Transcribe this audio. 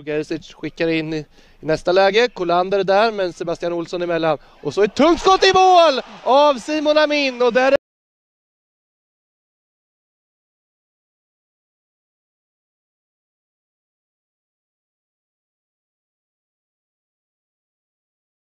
Gerzic skickar in i, i, nästa läge. Kolander där, men Sebastian Olsson emellan. Och så ett tungt skott i mål av Simon Amin och där